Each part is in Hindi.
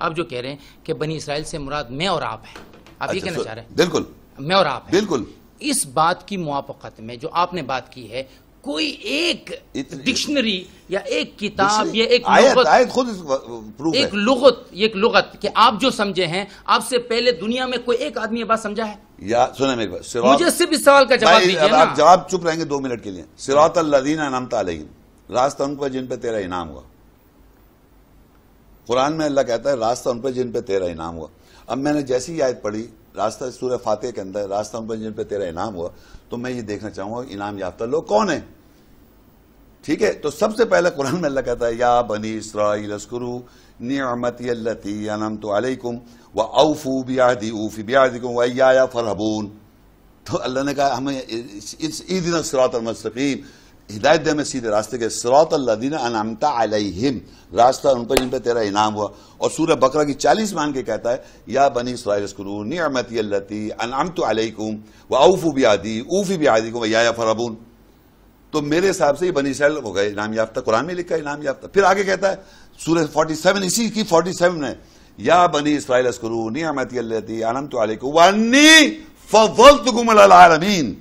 आप जो कह रहे हैं कि बनी इसराइल से मुराद मैं और आप है आप अच्छा, ये कहना चाह रहे हैं बिल्कुल मैं और आप बिल्कुल इस बात की मुआफत में जो आपने बात की है कोई एक डिक्शनरी या एक किताब या एक आयत, लुगत, आयत खुद प्रूफ एक लुगत एक लुगत कि आप जो समझे हैं आपसे पहले दुनिया में कोई एक आदमी बात समझा है या सुना मेरे पास मुझे सिर्फ इस सवाल का जवाब दीजिए आप जवाब चुप रहेंगे दो मिनट के लिए सिरात अल्लादीन अनामता रास्ता उन पर जिन पर तेरा इनाम हुआ कुरान में अल्लाह कहता है रास्ता उन पर जिन पर तेरा इनाम हुआ अब मैंने जैसी ही आयत पढ़ी रास्ता सूर्य फातह के अंदर रास्ता उन पर जिन पर तेरा इनाम हुआ तो मैं ये देखना चाहूंगा इनाम याफ्ता लोग कौन है ठीक है तो सबसे पहले कुरान में अल्लाह कहता है या बनी इसराइलस्करू नियमती अनम तो अलैकुम व औफू ब्यादी ऊफी ब्यादिकुम वैया फरहबून तो अल्लाह ने कहा हमें इस ईद नसरात मस्तकीम हिदायत दे में सीधे रास्ते के सरात अल्लादीन अनामता अलहिम रास्ता उन पर जिन पर तेरा इनाम हुआ और सूर्य बकरा की चालीस मान के कहता है या बनी इसराइलस्करू नियामती अल्लती अनाम तो अलकुम व औफू भी आदि ऊफी भी आदि को या फराबून तो मेरे हिसाब से ये बनी सैल हो गए इनाम याफ्ता कुरान में लिखा इनाम याफ्ता फिर आगे कहता है सूर्य फोर्टी सेवन इसी की फोर्टी सेवन है या बनी इसराइलस्करू नियामती अल्लती अनाम तो अलकुम वी फवल तुम अलामीन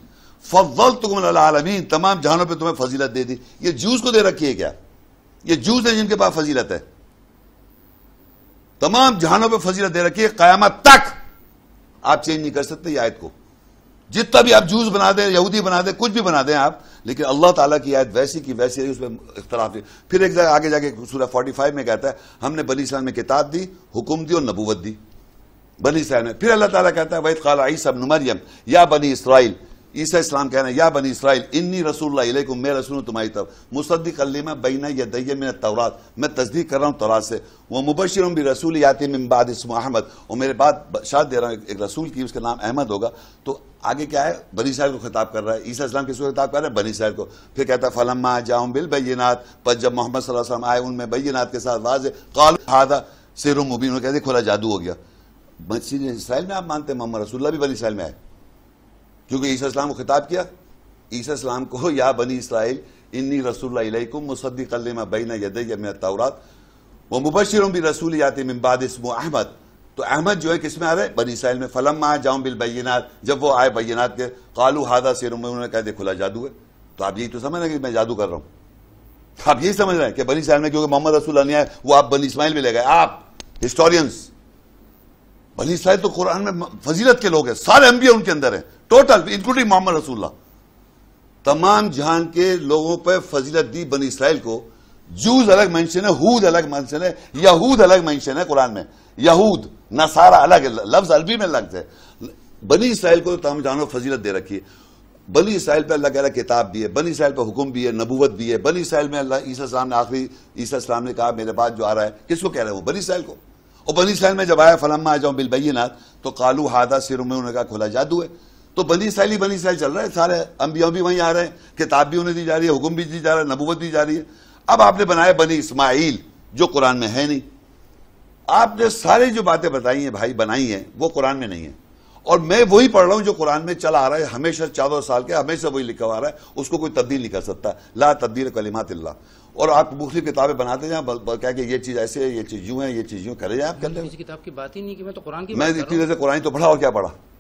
फजल तुमलमीन तमाम जहानों पर तुम्हें फजीलत दे दी ये जूस को दे रखी है क्या ये जूस है जिनके पास फजीलत है तमाम जहानों पर फजीलत दे रखी है कयामत तक आप चेंज नहीं कर सकते आयत को जितना भी आप जूस बना दें यहूदी बना दें कुछ भी बना दें आप लेकिन अल्लाह ताला की आयत वैसी की वैसी उसमें इख्तलाफ फिर एक जगह आगे जाके सूरह 45 में कहता है हमने बनी इस्लाम में किताब दी हुकुम दी और नबूवत दी बनी इस्लाम में फिर अल्लाह ताला कहता है वही खाला सब नुमरियम या बनी इसराइल ईसा इस्लाम कहना या बनी इसराइल इन्नी रसूल मैं रसूल तुम्हारी तरफ मुसद्दिक अलीमा बैना या दैया मिन तौरात मैं तस्दीक कर रहा हूँ तौरात से वह मुबशर भी रसूल याति मिम्बाद अहमद और मेरे बाद शाद दे रहा हूँ एक रसूल की उसका नाम अहमद होगा तो आगे क्या है बनी साहब को खिताब कर रहा है ईसा इस्लाम किसको खिताब कर रहा है बनी साहब को फिर कहता है फलम जाऊँ बिल बैनात पर जब मोहम्मद सल्लम आए उनमें बैनात के साथ वाज कॉल हादा सिर मुबीन कहते खुला जादू हो गया मसीद इसराइल में आप मानते हैं मोहम्मद रसूल भी बनी इसराइल में आए क्योंकि ईसा इस्लाम को खिताब किया ईसा इस्लाम को या बनी इसराइल इन्नी रसुल्लाकुम मुसद्दिकलमा बैन यदय मेरा तौरात व मुबशर भी रसूल याति मम्बाद इसमो अहमद तो अहमद जो है किसमें आ रहे बनी इसराइल में फलम आ जाऊँ बिल बैनाथ जब वो आए बैनाथ के कालू हादा से उन्होंने कह दे खुला जादू है तो आप यही तो समझ रहे हैं कि मैं जादू कर रहा हूँ आप यही समझ रहे हैं कि बनी इसराइल में क्योंकि मोहम्मद रसूल नहीं है वो आप बनी इसमाइल में ले गए आप हिस्टोरियंस बली इसराइल तो कुरान में फजीलत के लोग हैं सारे अम्बिया उनके अंदर हैं टोटल इंक्लूडिंग मोहम्मद रसूल तमाम जहान के लोगों पर फजीलत दी बनी इसराइल को जूज अलग मैंशन है हूद अलग मैंशन है यहूद अलग मैंशन है कुरान में यहूद सारा अलग है लफ्ज अरबी में लफ्ज है बनी इसराइल को तमाम तो तमाम जहानों फजीलत दे रखी है बनी इसराइल पर अल्लाह कह किताब भी है बनी इसराइल पर हुक्म भी है नबूवत भी है बनी इसराइल में अल्लाह ईसा ने आखिरी ईसा इस्लाम ने कहा मेरे पास जो आ रहा है किसको कह रहे हैं वो बनी इसराइल को और बनी इसराइल में जब आया फलम्मा आ जाओ बिलबैनाथ तो कालू हादा सिरों में उन्होंने कहा खुला जादू है तो बनी इसराइल ही बनी इसराइल चल रहा है सारे अम्बिया भी वहीं आ रहे हैं किताब भी उन्हें दी जा रही है हुक्म भी दी जा रहा है नबूबत दी जा रही है अब आपने बनाया बनी इसमाइल जो कुरान में है नहीं आपने सारी जो बातें बताई हैं भाई बनाई हैं वो कुरान में नहीं है और मैं वही पढ़ रहा हूं जो कुरान में चला आ रहा है हमेशा चौदह साल के हमेशा वही लिखा हुआ रहा है उसको कोई तब्दील नहीं कर सकता ला तब्दील कलिमात और आप मुख्य किताबें बनाते जाए क्या कि ये चीज़ ऐसे है ये चीज़ यूँ है ये चीज़ यूँ करे जाए आप कर लें किताब की बात ही नहीं कि मैं तो कुरान की मैं इतनी देर से कुरानी तो पढ़ा और क्या पढ़ा